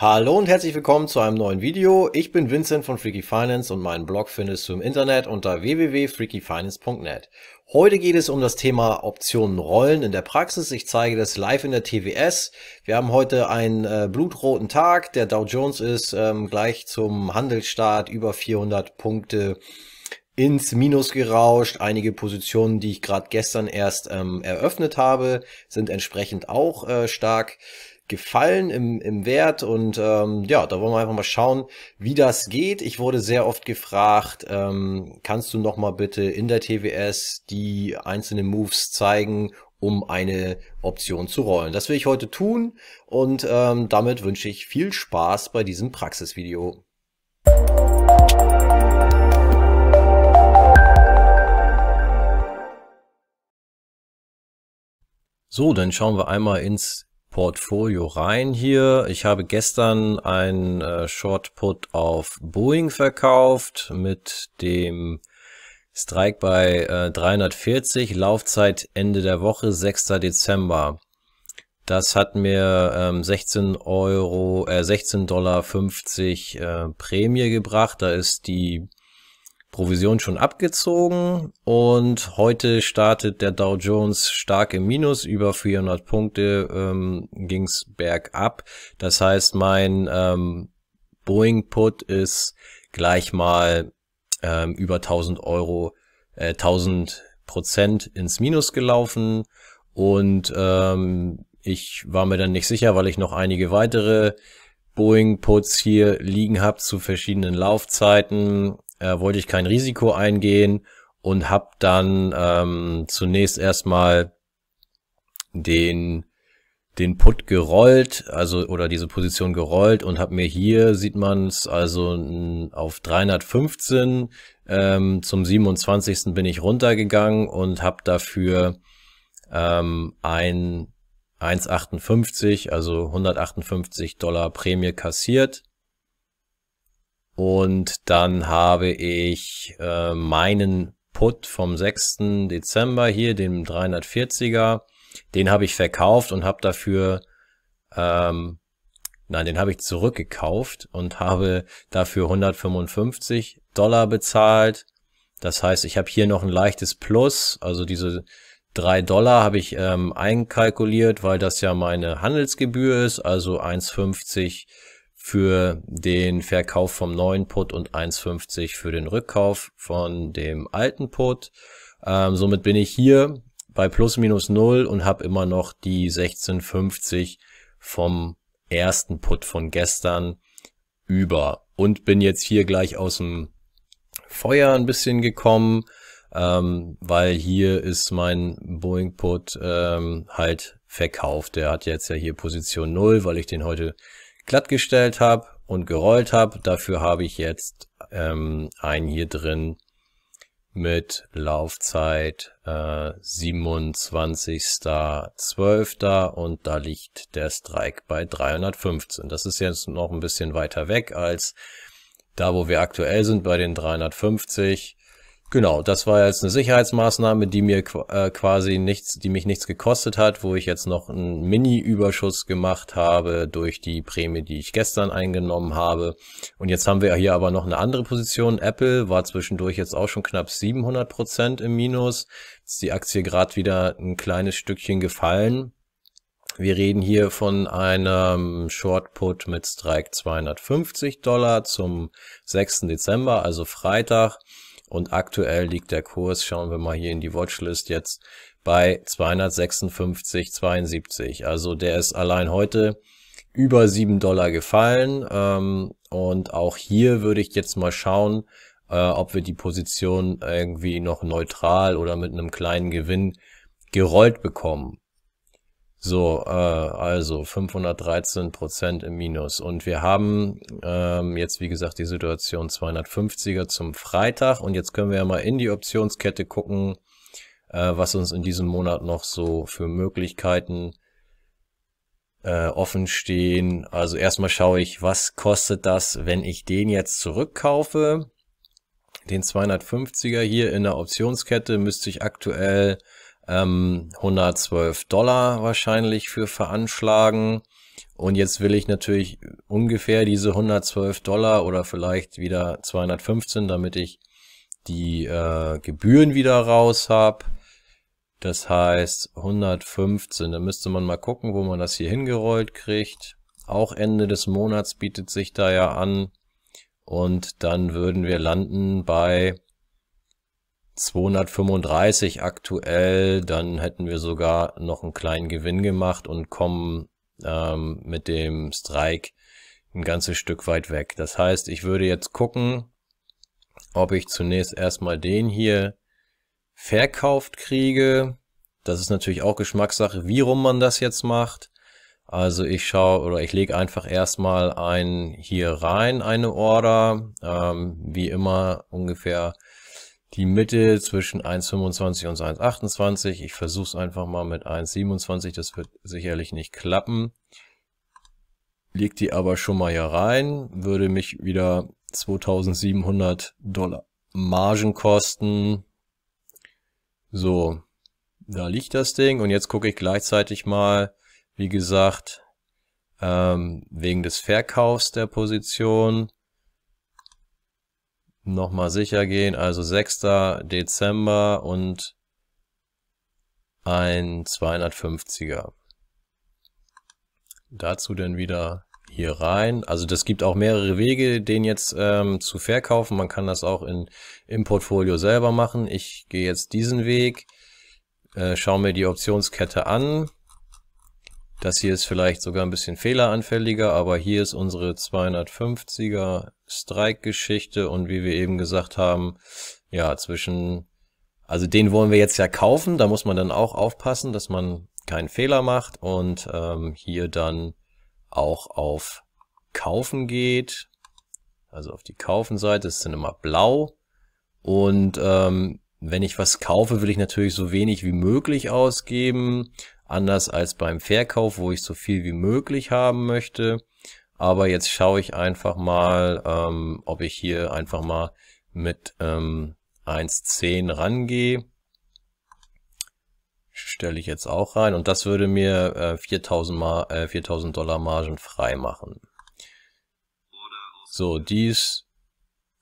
Hallo und herzlich willkommen zu einem neuen Video. Ich bin Vincent von Freaky Finance und meinen Blog findest du im Internet unter www.freakyfinance.net. Heute geht es um das Thema Optionen Rollen in der Praxis. Ich zeige das live in der TWS. Wir haben heute einen äh, blutroten Tag. Der Dow Jones ist ähm, gleich zum Handelsstart über 400 Punkte ins Minus gerauscht. Einige Positionen, die ich gerade gestern erst ähm, eröffnet habe, sind entsprechend auch äh, stark gefallen im, im Wert und ähm, ja, da wollen wir einfach mal schauen, wie das geht. Ich wurde sehr oft gefragt, ähm, kannst du noch mal bitte in der TWS die einzelnen Moves zeigen, um eine Option zu rollen. Das will ich heute tun und ähm, damit wünsche ich viel Spaß bei diesem Praxisvideo. So, dann schauen wir einmal ins Portfolio rein hier. Ich habe gestern einen äh, Short Put auf Boeing verkauft mit dem Strike bei 340, äh, Laufzeit Ende der Woche, 6. Dezember. Das hat mir 16 ähm, Euro, äh, 16,50 Dollar äh, Prämie gebracht. Da ist die Provision schon abgezogen und heute startet der Dow Jones stark im Minus, über 400 Punkte ähm, ging es bergab. Das heißt, mein ähm, Boeing-Put ist gleich mal ähm, über 1000 Euro, äh, 1000 Prozent ins Minus gelaufen und ähm, ich war mir dann nicht sicher, weil ich noch einige weitere Boeing-Puts hier liegen habe zu verschiedenen Laufzeiten äh, wollte ich kein Risiko eingehen und habe dann ähm, zunächst erstmal den den Put gerollt, also oder diese Position gerollt und habe mir hier sieht man es also auf 315 ähm, zum 27. bin ich runtergegangen und habe dafür ähm, ein 1,58 also 158 Dollar Prämie kassiert und dann habe ich äh, meinen Put vom 6. Dezember hier, dem 340er, den habe ich verkauft und habe dafür, ähm, nein, den habe ich zurückgekauft und habe dafür 155 Dollar bezahlt. Das heißt, ich habe hier noch ein leichtes Plus, also diese 3 Dollar habe ich ähm, einkalkuliert, weil das ja meine Handelsgebühr ist, also 1,50 für den Verkauf vom neuen Put und 1,50 für den Rückkauf von dem alten Put. Ähm, somit bin ich hier bei plus minus 0 und habe immer noch die 16,50 vom ersten Put von gestern über und bin jetzt hier gleich aus dem Feuer ein bisschen gekommen, ähm, weil hier ist mein Boeing Put ähm, halt verkauft. Der hat jetzt ja hier Position 0, weil ich den heute glattgestellt habe und gerollt habe. Dafür habe ich jetzt ähm, einen hier drin mit Laufzeit äh, 27.12. und da liegt der Strike bei 315. Das ist jetzt noch ein bisschen weiter weg als da, wo wir aktuell sind bei den 350. Genau, das war jetzt eine Sicherheitsmaßnahme, die mir äh, quasi nichts, die mich nichts gekostet hat, wo ich jetzt noch einen Mini-Überschuss gemacht habe durch die Prämie, die ich gestern eingenommen habe. Und jetzt haben wir hier aber noch eine andere Position. Apple war zwischendurch jetzt auch schon knapp 700 Prozent im Minus. Ist die Aktie gerade wieder ein kleines Stückchen gefallen. Wir reden hier von einem Short Put mit Strike 250 Dollar zum 6. Dezember, also Freitag. Und aktuell liegt der Kurs, schauen wir mal hier in die Watchlist jetzt, bei 256,72. Also der ist allein heute über 7 Dollar gefallen. Ähm, und auch hier würde ich jetzt mal schauen, äh, ob wir die Position irgendwie noch neutral oder mit einem kleinen Gewinn gerollt bekommen. So, äh, also 513 Prozent im Minus. Und wir haben ähm, jetzt, wie gesagt, die Situation 250er zum Freitag. Und jetzt können wir ja mal in die Optionskette gucken, äh, was uns in diesem Monat noch so für Möglichkeiten äh, offen stehen. Also erstmal schaue ich, was kostet das, wenn ich den jetzt zurückkaufe. Den 250er hier in der Optionskette müsste ich aktuell 112 ähm, Dollar wahrscheinlich für veranschlagen. Und jetzt will ich natürlich ungefähr diese 112 Dollar oder vielleicht wieder 215, damit ich die äh, Gebühren wieder raus habe. Das heißt 115. Da müsste man mal gucken, wo man das hier hingerollt kriegt. Auch Ende des Monats bietet sich da ja an. Und dann würden wir landen bei 235 aktuell, dann hätten wir sogar noch einen kleinen Gewinn gemacht und kommen ähm, mit dem Strike ein ganzes Stück weit weg. Das heißt, ich würde jetzt gucken, ob ich zunächst erstmal den hier verkauft kriege. Das ist natürlich auch Geschmackssache, wie rum man das jetzt macht. Also ich schaue oder ich lege einfach erstmal ein hier rein, eine Order, ähm, wie immer ungefähr die Mitte zwischen 1,25 und 1,28. Ich versuche es einfach mal mit 1,27, das wird sicherlich nicht klappen. Leg die aber schon mal hier rein, würde mich wieder 2700 Dollar Margen kosten. So, da liegt das Ding und jetzt gucke ich gleichzeitig mal, wie gesagt, ähm, wegen des Verkaufs der Position, nochmal sicher gehen. Also 6. Dezember und ein 250er. Dazu dann wieder hier rein. Also das gibt auch mehrere Wege, den jetzt ähm, zu verkaufen. Man kann das auch in, im Portfolio selber machen. Ich gehe jetzt diesen Weg, äh, schaue mir die Optionskette an das hier ist vielleicht sogar ein bisschen fehleranfälliger, aber hier ist unsere 250er Strike-Geschichte und wie wir eben gesagt haben, ja, zwischen, also den wollen wir jetzt ja kaufen, da muss man dann auch aufpassen, dass man keinen Fehler macht und ähm, hier dann auch auf Kaufen geht, also auf die Kaufen-Seite, das ist dann immer blau und ähm, wenn ich was kaufe, will ich natürlich so wenig wie möglich ausgeben, Anders als beim Verkauf, wo ich so viel wie möglich haben möchte. Aber jetzt schaue ich einfach mal, ähm, ob ich hier einfach mal mit ähm, 1.10 rangehe. Stelle ich jetzt auch rein. Und das würde mir äh, 4.000 äh, 4000 Dollar Margen frei machen. So, dies.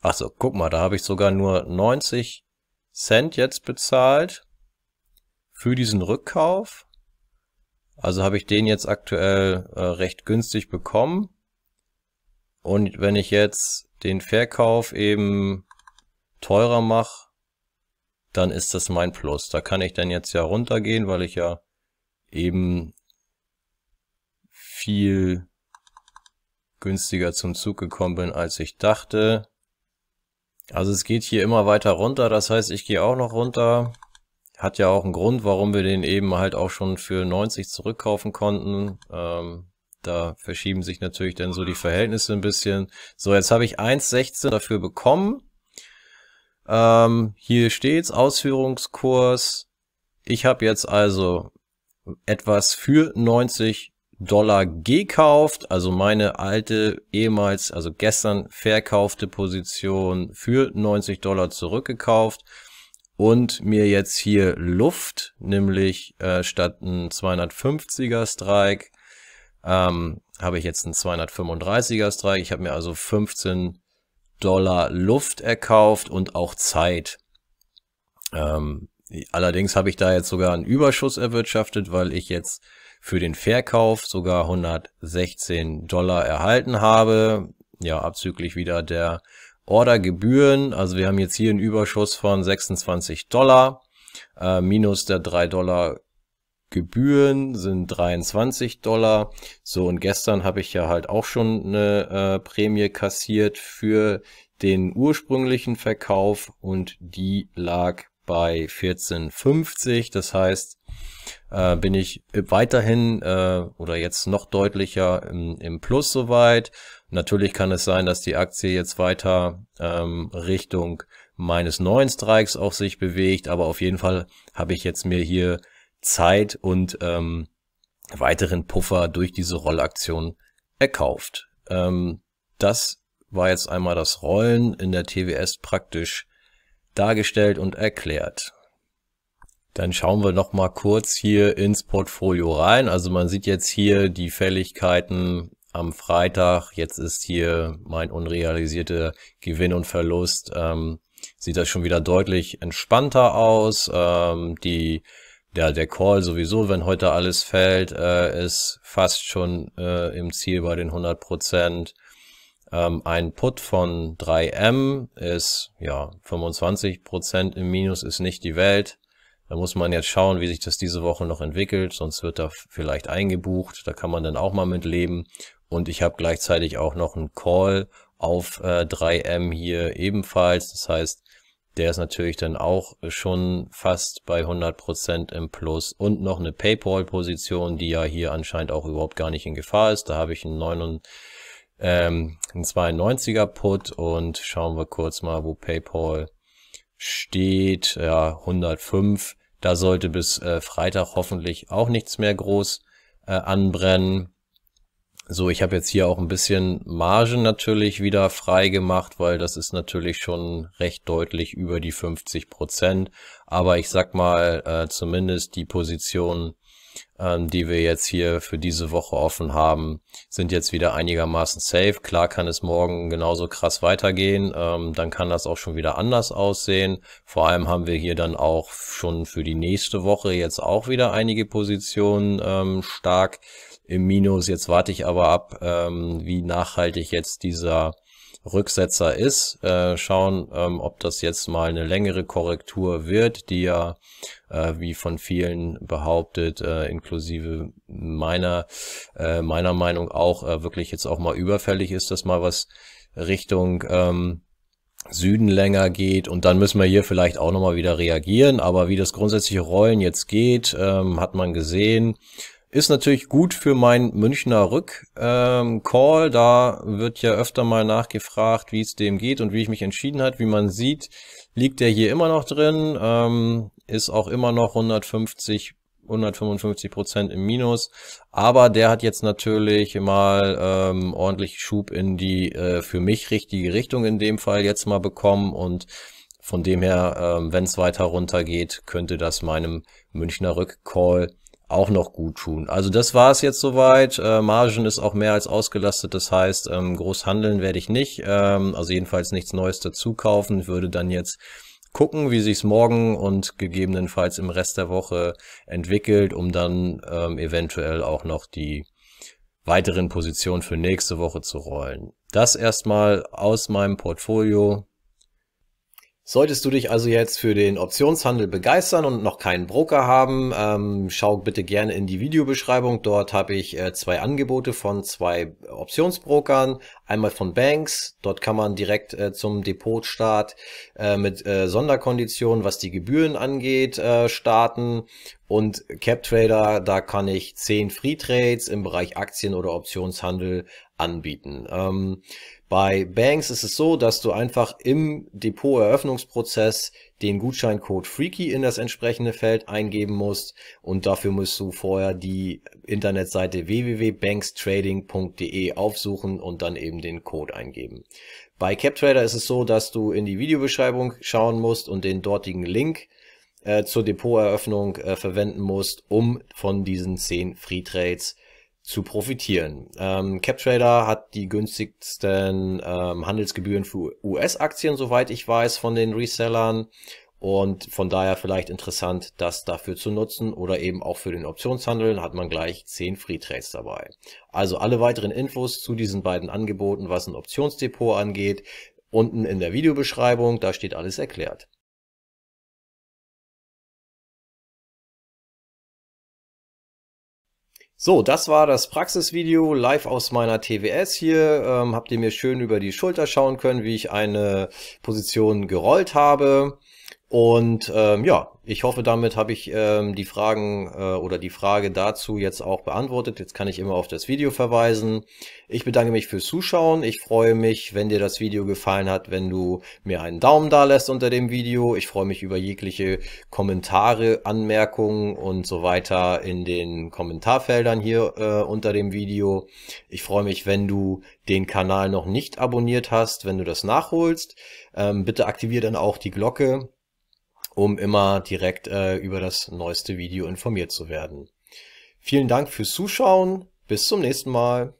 Achso, guck mal, da habe ich sogar nur 90 Cent jetzt bezahlt für diesen Rückkauf. Also habe ich den jetzt aktuell äh, recht günstig bekommen. Und wenn ich jetzt den Verkauf eben teurer mache, dann ist das mein Plus. Da kann ich dann jetzt ja runtergehen, weil ich ja eben viel günstiger zum Zug gekommen bin, als ich dachte. Also es geht hier immer weiter runter, das heißt, ich gehe auch noch runter. Hat ja auch einen Grund, warum wir den eben halt auch schon für 90 zurückkaufen konnten. Ähm, da verschieben sich natürlich dann so die Verhältnisse ein bisschen. So, jetzt habe ich 1,16 dafür bekommen. Ähm, hier steht's, Ausführungskurs. Ich habe jetzt also etwas für 90 Dollar gekauft, also meine alte, ehemals, also gestern verkaufte Position für 90 Dollar zurückgekauft und mir jetzt hier Luft, nämlich äh, statt ein 250er Strike ähm, habe ich jetzt ein 235er Strike. Ich habe mir also 15 Dollar Luft erkauft und auch Zeit. Ähm, allerdings habe ich da jetzt sogar einen Überschuss erwirtschaftet, weil ich jetzt für den Verkauf sogar 116 Dollar erhalten habe. Ja, abzüglich wieder der Ordergebühren, also wir haben jetzt hier einen Überschuss von 26 Dollar, äh, minus der 3 Dollar Gebühren sind 23 Dollar. So, und gestern habe ich ja halt auch schon eine äh, Prämie kassiert für den ursprünglichen Verkauf und die lag bei 1450. Das heißt, äh, bin ich weiterhin äh, oder jetzt noch deutlicher im, im Plus soweit. Natürlich kann es sein, dass die Aktie jetzt weiter ähm, Richtung meines neuen Strikes auch sich bewegt, aber auf jeden Fall habe ich jetzt mir hier Zeit und ähm, weiteren Puffer durch diese Rollaktion erkauft. Ähm, das war jetzt einmal das Rollen in der TWS praktisch dargestellt und erklärt. Dann schauen wir noch mal kurz hier ins Portfolio rein. Also man sieht jetzt hier die Fälligkeiten am Freitag. Jetzt ist hier mein unrealisierter Gewinn und Verlust. Ähm, sieht das schon wieder deutlich entspannter aus. Ähm, die, der, der Call sowieso, wenn heute alles fällt, äh, ist fast schon äh, im Ziel bei den 100 Prozent. Ähm, ein Put von 3M ist ja 25% im Minus ist nicht die Welt. Da muss man jetzt schauen, wie sich das diese Woche noch entwickelt, sonst wird da vielleicht eingebucht, da kann man dann auch mal mit leben. Und ich habe gleichzeitig auch noch einen Call auf äh, 3M hier ebenfalls. Das heißt, der ist natürlich dann auch schon fast bei 100% im Plus und noch eine Paypal-Position, die ja hier anscheinend auch überhaupt gar nicht in Gefahr ist. Da habe ich einen ähm, ein 92er Put und schauen wir kurz mal, wo PayPal steht. Ja, 105. Da sollte bis äh, Freitag hoffentlich auch nichts mehr groß äh, anbrennen. So, ich habe jetzt hier auch ein bisschen Margen natürlich wieder frei gemacht, weil das ist natürlich schon recht deutlich über die 50 Prozent. Aber ich sag mal, äh, zumindest die Position ähm, die wir jetzt hier für diese Woche offen haben, sind jetzt wieder einigermaßen safe. Klar kann es morgen genauso krass weitergehen, ähm, dann kann das auch schon wieder anders aussehen. Vor allem haben wir hier dann auch schon für die nächste Woche jetzt auch wieder einige Positionen ähm, stark im Minus. Jetzt warte ich aber ab, ähm, wie nachhaltig jetzt dieser Rücksetzer ist, äh, schauen, ähm, ob das jetzt mal eine längere Korrektur wird, die ja, äh, wie von vielen behauptet, äh, inklusive meiner, äh, meiner Meinung auch äh, wirklich jetzt auch mal überfällig ist, dass mal was Richtung ähm, Süden länger geht und dann müssen wir hier vielleicht auch nochmal wieder reagieren, aber wie das grundsätzliche Rollen jetzt geht, ähm, hat man gesehen, ist natürlich gut für mein Münchner Rück-Call. Ähm, da wird ja öfter mal nachgefragt, wie es dem geht und wie ich mich entschieden hat. Wie man sieht, liegt der hier immer noch drin, Ähm, ist auch immer noch 150 155 Prozent im Minus. Aber der hat jetzt natürlich mal ähm, ordentlich Schub in die äh, für mich richtige Richtung in dem Fall jetzt mal bekommen. Und von dem her, ähm, wenn es weiter runter geht, könnte das meinem Münchner Rückcall auch noch gut tun. Also das war es jetzt soweit. Äh, Margen ist auch mehr als ausgelastet. Das heißt, ähm, groß handeln werde ich nicht. Ähm, also jedenfalls nichts Neues dazu kaufen. Ich würde dann jetzt gucken, wie sich's morgen und gegebenenfalls im Rest der Woche entwickelt, um dann ähm, eventuell auch noch die weiteren Positionen für nächste Woche zu rollen. Das erstmal aus meinem Portfolio. Solltest du dich also jetzt für den Optionshandel begeistern und noch keinen Broker haben, ähm, schau bitte gerne in die Videobeschreibung. Dort habe ich äh, zwei Angebote von zwei Optionsbrokern. Einmal von Banks, dort kann man direkt äh, zum Depotstart äh, mit äh, Sonderkonditionen, was die Gebühren angeht, äh, starten. Und CapTrader, da kann ich zehn Free Trades im Bereich Aktien oder Optionshandel anbieten. Ähm, bei Banks ist es so, dass du einfach im Depoteröffnungsprozess den Gutscheincode Freaky in das entsprechende Feld eingeben musst und dafür musst du vorher die Internetseite www.bankstrading.de aufsuchen und dann eben den Code eingeben. Bei CapTrader ist es so, dass du in die Videobeschreibung schauen musst und den dortigen Link äh, zur Depoteröffnung äh, verwenden musst, um von diesen 10 Free Trades zu profitieren. Ähm, CapTrader hat die günstigsten ähm, Handelsgebühren für US-Aktien, soweit ich weiß, von den Resellern. Und von daher vielleicht interessant, das dafür zu nutzen oder eben auch für den Optionshandel hat man gleich 10 Free Trades dabei. Also alle weiteren Infos zu diesen beiden Angeboten, was ein Optionsdepot angeht, unten in der Videobeschreibung, da steht alles erklärt. So, das war das Praxisvideo live aus meiner TWS hier. Ähm, habt ihr mir schön über die Schulter schauen können, wie ich eine Position gerollt habe. Und ähm, ja, ich hoffe, damit habe ich ähm, die Fragen äh, oder die Frage dazu jetzt auch beantwortet. Jetzt kann ich immer auf das Video verweisen. Ich bedanke mich fürs Zuschauen. Ich freue mich, wenn dir das Video gefallen hat, wenn du mir einen Daumen da lässt unter dem Video. Ich freue mich über jegliche Kommentare, Anmerkungen und so weiter in den Kommentarfeldern hier äh, unter dem Video. Ich freue mich, wenn du den Kanal noch nicht abonniert hast, wenn du das nachholst. Ähm, bitte aktiviere dann auch die Glocke um immer direkt äh, über das neueste Video informiert zu werden. Vielen Dank fürs Zuschauen, bis zum nächsten Mal.